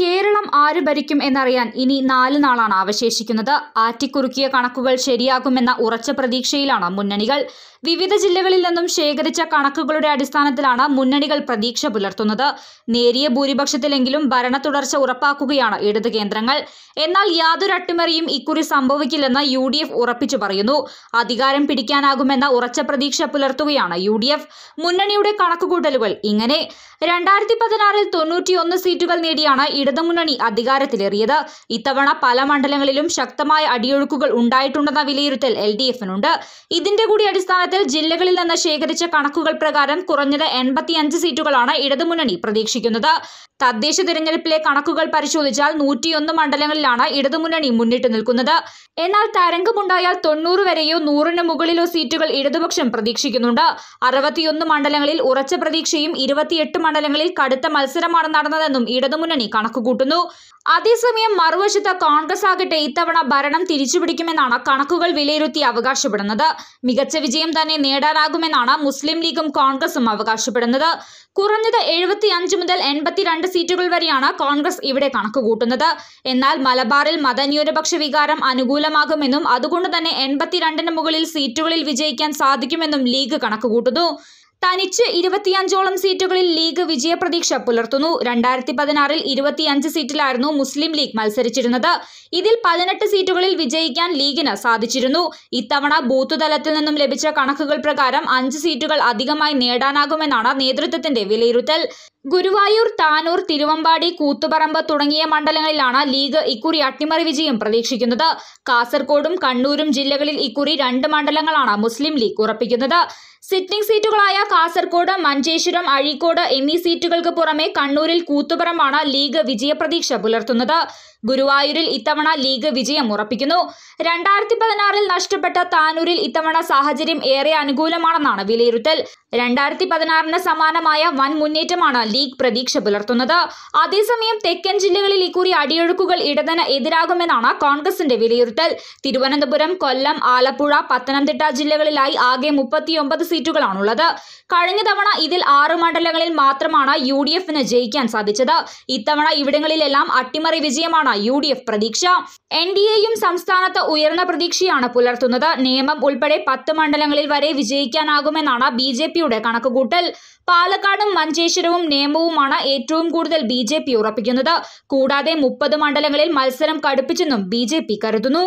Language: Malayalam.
കേരളം ആര് ഭരിക്കും എന്നറിയാൻ ഇനി നാല് നാളാണ് അവശേഷിക്കുന്നത് ആറ്റിക്കുറുക്കിയ കണക്കുകൾ ശരിയാകുമെന്ന ഉറച്ച പ്രതീക്ഷയിലാണ് മുന്നണികൾ വിവിധ ജില്ലകളിൽ നിന്നും ശേഖരിച്ച കണക്കുകളുടെ അടിസ്ഥാനത്തിലാണ് മുന്നണികൾ പ്രതീക്ഷ പുലർത്തുന്നത് നേരിയ ഭൂരിപക്ഷത്തിലെങ്കിലും ഭരണ തുടർച്ച ഉറപ്പാക്കുകയാണ് ഇടത് കേന്ദ്രങ്ങൾ എന്നാൽ യാതൊരു അട്ടിമറിയും ഇക്കുറി സംഭവിക്കില്ലെന്ന് യു ഡി എഫ് ഉറപ്പിച്ചു പറയുന്നു അധികാരം പിടിക്കാനാകുമെന്ന ഉറച്ച പ്രതീക്ഷ പുലർത്തുകയാണ് യു ഡി എഫ് മുന്നണിയുടെ കണക്കുകൂട്ടലുകൾ ഇങ്ങനെ രണ്ടായിരത്തി പതിനാറിൽ തൊണ്ണൂറ്റിയൊന്ന് സീറ്റുകൾ നേടിയാണ് ഇടതുമുന്നണി അധികാരത്തിലേറിയത് ഇത്തവണ പല മണ്ഡലങ്ങളിലും ശക്തമായ അടിയൊഴുക്കുകൾ ഉണ്ടായിട്ടുണ്ടെന്ന വിലയിരുത്തൽ എൽ ഡി എഫിനുണ്ട് ഇതിന്റെ കൂടി അടിസ്ഥാനത്തിൽ കേരളത്തിൽ ജില്ലകളിൽ നിന്ന് ശേഖരിച്ച കണക്കുകൾ പ്രകാരം കുറഞ്ഞത് എൺപത്തിയഞ്ച് സീറ്റുകളാണ് ഇടതുമുന്നണി പ്രതീക്ഷിക്കുന്നത് തദ്ദേശ തിരഞ്ഞെടുപ്പിലെ കണക്കുകൾ പരിശോധിച്ചാൽ നൂറ്റിയൊന്ന് മണ്ഡലങ്ങളിലാണ് ഇടതുമുന്നണി മുന്നിട്ട് നിൽക്കുന്നത് എന്നാൽ തരംഗമുണ്ടായാൽ തൊണ്ണൂറ് വരെയോ നൂറിന് മുകളിലോ സീറ്റുകൾ ഇടതുപക്ഷം പ്രതീക്ഷിക്കുന്നുണ്ട് അറുപത്തിയൊന്ന് മണ്ഡലങ്ങളിൽ ഉറച്ച പ്രതീക്ഷയും ഇരുപത്തിയെട്ട് മണ്ഡലങ്ങളിൽ കടുത്ത മത്സരമാണ് നടന്നതെന്നും ഇടതുമുന്നണി കണക്കുകൂട്ടുന്നു അതേസമയം മറുവശത്ത് കോൺഗ്രസ് ആകട്ടെ ഇത്തവണ ഭരണം തിരിച്ചുപിടിക്കുമെന്നാണ് കണക്കുകൾ വിലയിരുത്തി അവകാശപ്പെടുന്നത് മികച്ച വിജയം തന്നെ നേടാനാകുമെന്നാണ് മുസ്ലിം ലീഗും കോൺഗ്രസും അവകാശപ്പെടുന്നത് കുറഞ്ഞത് എഴുപത്തി മുതൽ എൺപത്തിരണ്ട് സീറ്റുകൾ വരെയാണ് കോൺഗ്രസ് ഇവിടെ കണക്കുകൂട്ടുന്നത് എന്നാൽ മലബാറിൽ മതന്യൂനപക്ഷ വികാരം അനുകൂലമാകുമെന്നും അതുകൊണ്ട് തന്നെ എൺപത്തിരണ്ടിന് മുകളിൽ സീറ്റുകളിൽ വിജയിക്കാൻ സാധിക്കുമെന്നും ലീഗ് കണക്കുകൂട്ടുന്നു തനിച്ച് ഇരുപത്തിയഞ്ചോളം സീറ്റുകളിൽ ലീഗ് വിജയപ്രതീക്ഷ പുലർത്തുന്നു രണ്ടായിരത്തി പതിനാറിൽ ഇരുപത്തിയഞ്ച് സീറ്റിലായിരുന്നു മുസ്ലിം ലീഗ് മത്സരിച്ചിരുന്നത് ഇതിൽ പതിനെട്ട് സീറ്റുകളിൽ വിജയിക്കാൻ ലീഗിന് സാധിച്ചിരുന്നു ഇത്തവണ ബൂത്ത് തലത്തിൽ നിന്നും ലഭിച്ച കണക്കുകൾ പ്രകാരം അഞ്ച് സീറ്റുകൾ അധികമായി നേടാനാകുമെന്നാണ് നേതൃത്വത്തിന്റെ വിലയിരുത്തൽ ഗുരുവായൂർ താനൂർ തിരുവമ്പാടി കൂത്തുപറമ്പ് തുടങ്ങിയ മണ്ഡലങ്ങളിലാണ് ലീഗ് ഇക്കുറി അട്ടിമറി വിജയം പ്രതീക്ഷിക്കുന്നത് കാസർകോടും കണ്ണൂരും ജില്ലകളിൽ ഇക്കുറി രണ്ട് മണ്ഡലങ്ങളാണ് മുസ്ലിം ലീഗ് ഉറപ്പിക്കുന്നത് സിറ്റിംഗ് സീറ്റുകളായ കാസർകോട് മഞ്ചേശ്വരം അഴീക്കോട് എന്നീ സീറ്റുകൾക്ക് പുറമെ കണ്ണൂരിൽ കൂത്തുപറമ്പാണ് ലീഗ് വിജയപ്രതീക്ഷ പുലർത്തുന്നത് ഗുരുവായൂരിൽ ഇത്തവണ ലീഗ് വിജയം ഉറപ്പിക്കുന്നു രണ്ടായിരത്തി പതിനാറിൽ നഷ്ടപ്പെട്ട താനൂരിൽ ഇത്തവണ സാഹചര്യം ഏറെ അനുകൂലമാണെന്നാണ് വിലയിരുത്തൽ രണ്ടായിരത്തി പതിനാറിന് സമാനമായ വൻ മുന്നേറ്റമാണ് ലീഗ് പ്രതീക്ഷ പുലർത്തുന്നത് അതേസമയം തെക്കൻ ജില്ലകളിൽ ഇക്കുറി അടിയൊഴുക്കുകൾ ഇടതന എതിരാകുമെന്നാണ് കോൺഗ്രസിന്റെ വിലയിരുത്തൽ തിരുവനന്തപുരം കൊല്ലം ആലപ്പുഴ പത്തനംതിട്ട ജില്ലകളിലായി ആകെ മുപ്പത്തിയൊമ്പത് സീറ്റുകളാണുള്ളത് കഴിഞ്ഞ തവണ ഇതിൽ ആറ് മണ്ഡലങ്ങളിൽ മാത്രമാണ് യു ഡി എഫിന് ജയിക്കാൻ സാധിച്ചത് ഇത്തവണ ഇവിടങ്ങളിലെല്ലാം അട്ടിമറി വിജയമാണ് യു ഡി എഫ് പ്രതീക്ഷ എൻ ഡി എയും സംസ്ഥാനത്ത് ഉയർന്ന പ്രതീക്ഷയാണ് പുലർത്തുന്നത് നിയമം ഉൾപ്പെടെ പത്ത് മണ്ഡലങ്ങളിൽ വരെ വിജയിക്കാനാകുമെന്നാണ് ബി ജെ പിയുടെ കണക്കുകൂട്ടൽ പാലക്കാടും മഞ്ചേശ്വരവും നിയമവുമാണ് ഏറ്റവും കൂടുതൽ ബി ജെ പി ഉറപ്പിക്കുന്നത് കൂടാതെ മുപ്പത് മണ്ഡലങ്ങളിൽ മത്സരം കടുപ്പിച്ചെന്നും ബി ജെ പി കരുതുന്നു